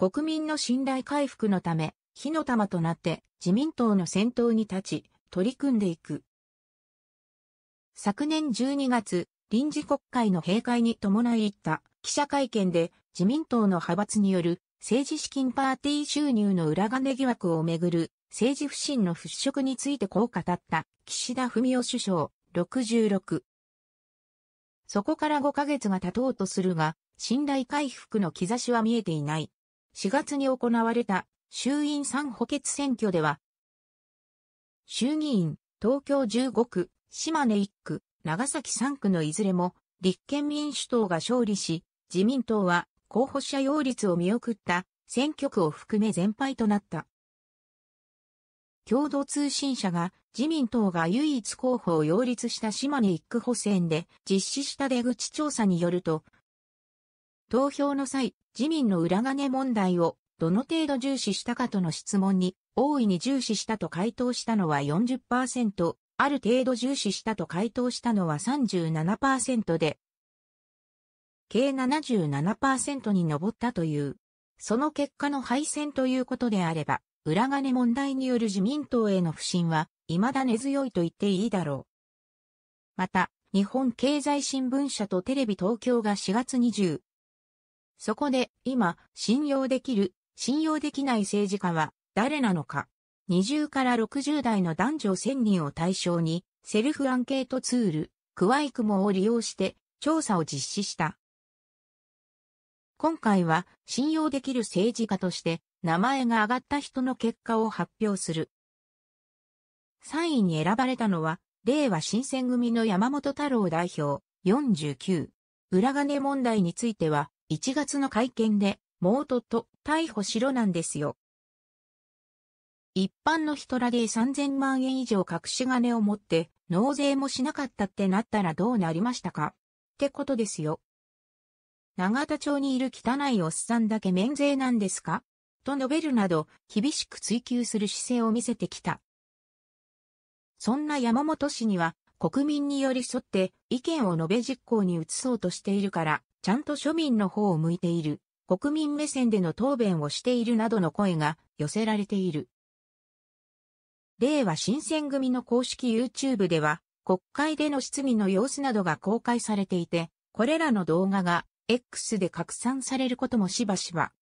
国民の信頼回復のため、火の玉となって自民党の先頭に立ち、取り組んでいく。昨年12月、臨時国会の閉会に伴い行った記者会見で自民党の派閥による政治資金パーティー収入の裏金疑惑をめぐる政治不信の払拭についてこう語った岸田文雄首相66。そこから5ヶ月が経とうとするが、信頼回復の兆しは見えていない。4月に行われた衆院参補欠選挙では、衆議院、東京15区、島根1区、長崎3区のいずれも立憲民主党が勝利し、自民党は候補者擁立を見送った選挙区を含め全敗となった。共同通信社が自民党が唯一候補を擁立した島根1区補選で実施した出口調査によると、投票の際、自民の裏金問題をどの程度重視したかとの質問に、大いに重視したと回答したのは40%、ある程度重視したと回答したのは37%で、計77%に上ったという、その結果の敗戦ということであれば、裏金問題による自民党への不信は、未だ根強いと言っていいだろう。また、日本経済新聞社とテレビ東京が4月2 0そこで、今、信用できる、信用できない政治家は、誰なのか。20から60代の男女1000人を対象に、セルフアンケートツール、クワイクモを利用して調査を実施した。今回は信用できる政治家として名前が挙がった人の結果を発表する。3位に選ばれたのは、令和新選組の山本太郎代表49。裏金問題については、1月の会見で、モーっと逮捕しろなんですよ。一般の人らで3000万円以上隠し金を持って、納税もしなかったってなったらどうなりましたかってことですよ。長田町にいる汚いおっさんだけ免税なんですかと述べるなど、厳しく追及する姿勢を見せてきた。そんな山本氏には、国民に寄り添って意見を述べ実行に移そうとしているから、ちゃんと庶民の方を向いている、国民目線での答弁をしているなどの声が寄せられている。令和新選組の公式 YouTube では、国会での質疑の様子などが公開されていて、これらの動画が X で拡散されることもしばしば。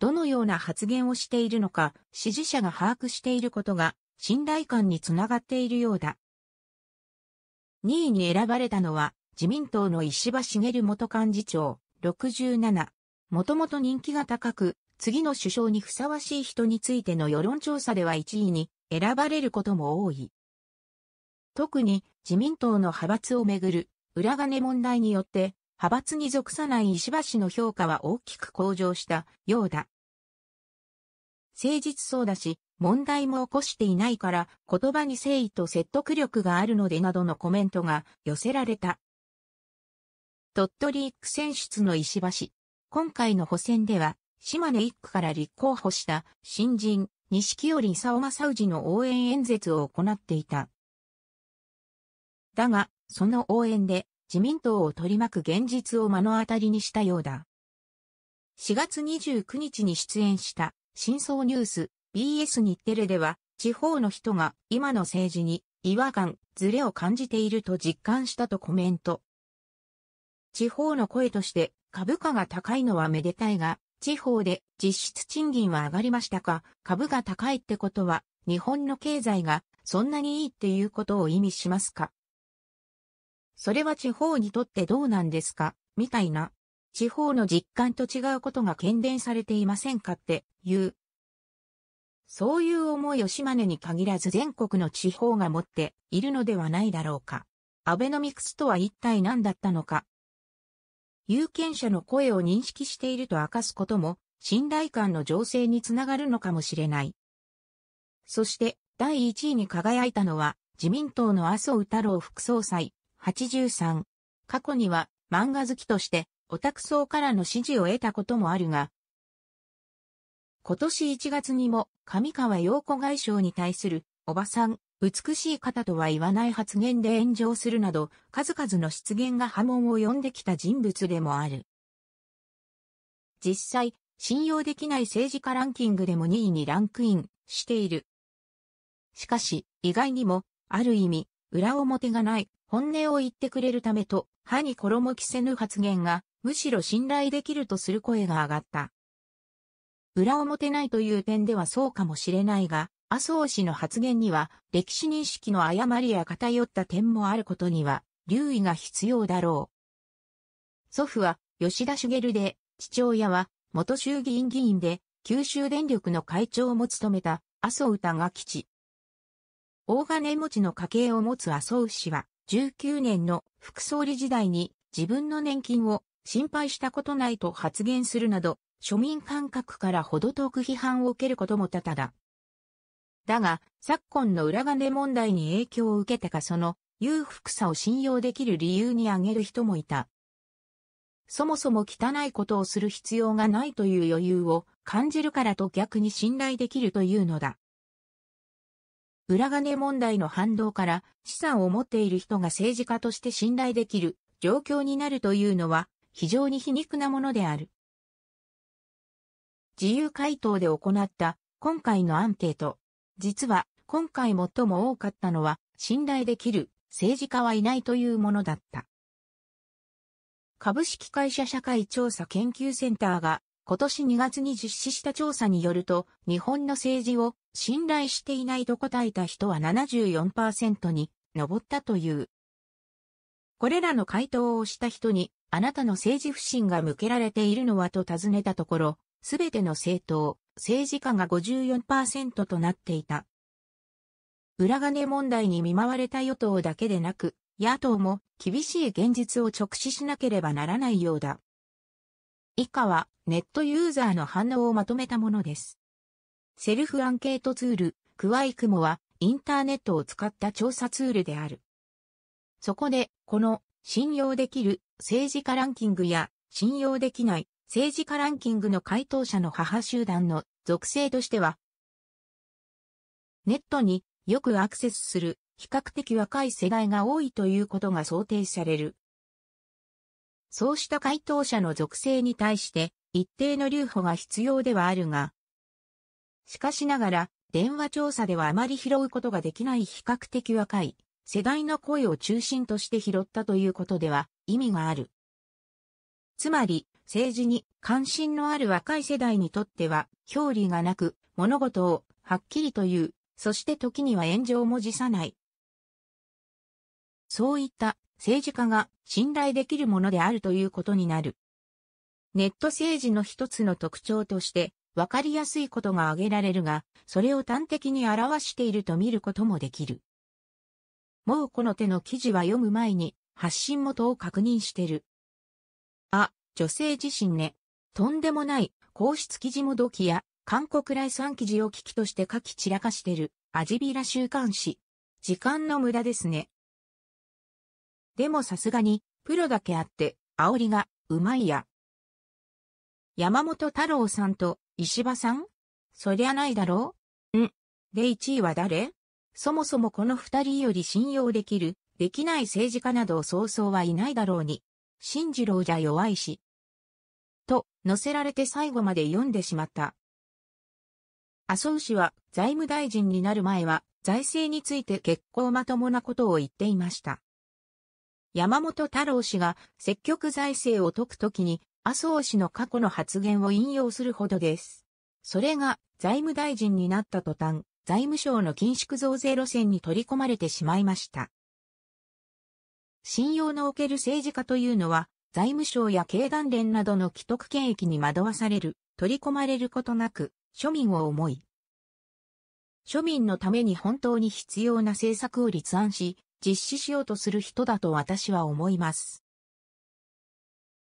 どのような発言をしているのか、支持者が把握していることが、信頼感につながっているようだ。2位に選ばれたのは、自民党の石破茂元幹事長、67。もともと人気が高く、次の首相にふさわしい人についての世論調査では1位に選ばれることも多い。特に自民党の派閥をめぐる裏金問題によって派閥に属さない石破氏の評価は大きく向上したようだ。誠実そうだし、問題も起こしていないから言葉に誠意と説得力があるのでなどのコメントが寄せられた。鳥取1区選出の石橋。今回の補選では、島根1区から立候補した新人、錦織沙馬正ウの応援演説を行っていた。だが、その応援で自民党を取り巻く現実を目の当たりにしたようだ。4月29日に出演した真相ニュース BS 日テレでは地方の人が今の政治に違和感、ズレを感じていると実感したとコメント。地方の声として株価が高いのはめでたいが、地方で実質賃金は上がりましたか株が高いってことは、日本の経済がそんなにいいっていうことを意味しますかそれは地方にとってどうなんですかみたいな。地方の実感と違うことが懸念されていませんかっていう。そういう思いを島根に限らず全国の地方が持っているのではないだろうか。アベノミクスとは一体何だったのか有権者の声を認識していると明かすことも、信頼感の情勢につながるのかもしれない。そして、第1位に輝いたのは、自民党の麻生太郎副総裁、83。過去には、漫画好きとして、オタク層からの支持を得たこともあるが、今年1月にも、上川陽子外相に対する、おばさん、美しい方とは言わない発言で炎上するなど、数々の失言が波紋を呼んできた人物でもある。実際、信用できない政治家ランキングでも2位にランクインしている。しかし、意外にも、ある意味、裏表がない、本音を言ってくれるためと、歯に衣着せぬ発言が、むしろ信頼できるとする声が上がった。裏表ないという点ではそうかもしれないが、麻生氏の発言には、歴史認識の誤りや偏った点もあることには、留意が必要だろう。祖父は、吉田茂で、父親は、元衆議院議員で、九州電力の会長も務めた、麻生歌が地。大金持ちの家系を持つ麻生氏は、19年の副総理時代に、自分の年金を心配したことないと発言するなど、庶民感覚からほど遠く批判を受けることも多々だ。だが、昨今の裏金問題に影響を受けてかその裕福さを信用できる理由に挙げる人もいた。そもそも汚いことをする必要がないという余裕を感じるからと逆に信頼できるというのだ。裏金問題の反動から資産を持っている人が政治家として信頼できる状況になるというのは非常に皮肉なものである。自由回答で行った今回のアンケート。実は、今回最も多かったのは、信頼できる政治家はいないというものだった。株式会社社会調査研究センターが今年2月に実施した調査によると、日本の政治を信頼していないと答えた人は74%に上ったという。これらの回答をした人に、あなたの政治不信が向けられているのはと尋ねたところ、すべての政党、政治家が54%となっていた。裏金問題に見舞われた与党だけでなく、野党も厳しい現実を直視しなければならないようだ。以下はネットユーザーの反応をまとめたものです。セルフアンケートツール、クワイクモはインターネットを使った調査ツールである。そこで、この信用できる政治家ランキングや信用できない政治家ランキングの回答者の母集団の属性としては、ネットによくアクセスする比較的若い世代が多いということが想定される。そうした回答者の属性に対して一定の留保が必要ではあるが、しかしながら電話調査ではあまり拾うことができない比較的若い世代の声を中心として拾ったということでは意味がある。つまり政治に関心のある若い世代にとっては、表裏がなく、物事をはっきりと言う、そして時には炎上も辞さない。そういった政治家が信頼できるものであるということになる。ネット政治の一つの特徴として、わかりやすいことが挙げられるが、それを端的に表していると見ることもできる。もうこの手の記事は読む前に、発信元を確認してる。あ、女性自身ね。とんでもない、皇室記事も土器や、韓国来産記事を危機として書き散らかしてる、アジビラ週刊誌。時間の無駄ですね。でもさすがに、プロだけあって、煽りが、うまいや。山本太郎さんと、石破さんそりゃないだろうん。で1位は誰そもそもこの二人より信用できる、できない政治家などそうそうはいないだろうに。新次郎じゃ弱いし、載せられて最後まで読んでしまった。麻生氏は財務大臣になる前は財政について結構まともなことを言っていました。山本太郎氏が積極財政を解くときに麻生氏の過去の発言を引用するほどです。それが財務大臣になった途端、財務省の緊縮増税路線に取り込まれてしまいました。信用のおける政治家というのは財務省や経団連などの既得権益に惑わされる、取り込まれることなく、庶民を思い。庶民のために本当に必要な政策を立案し、実施しようとする人だと私は思います。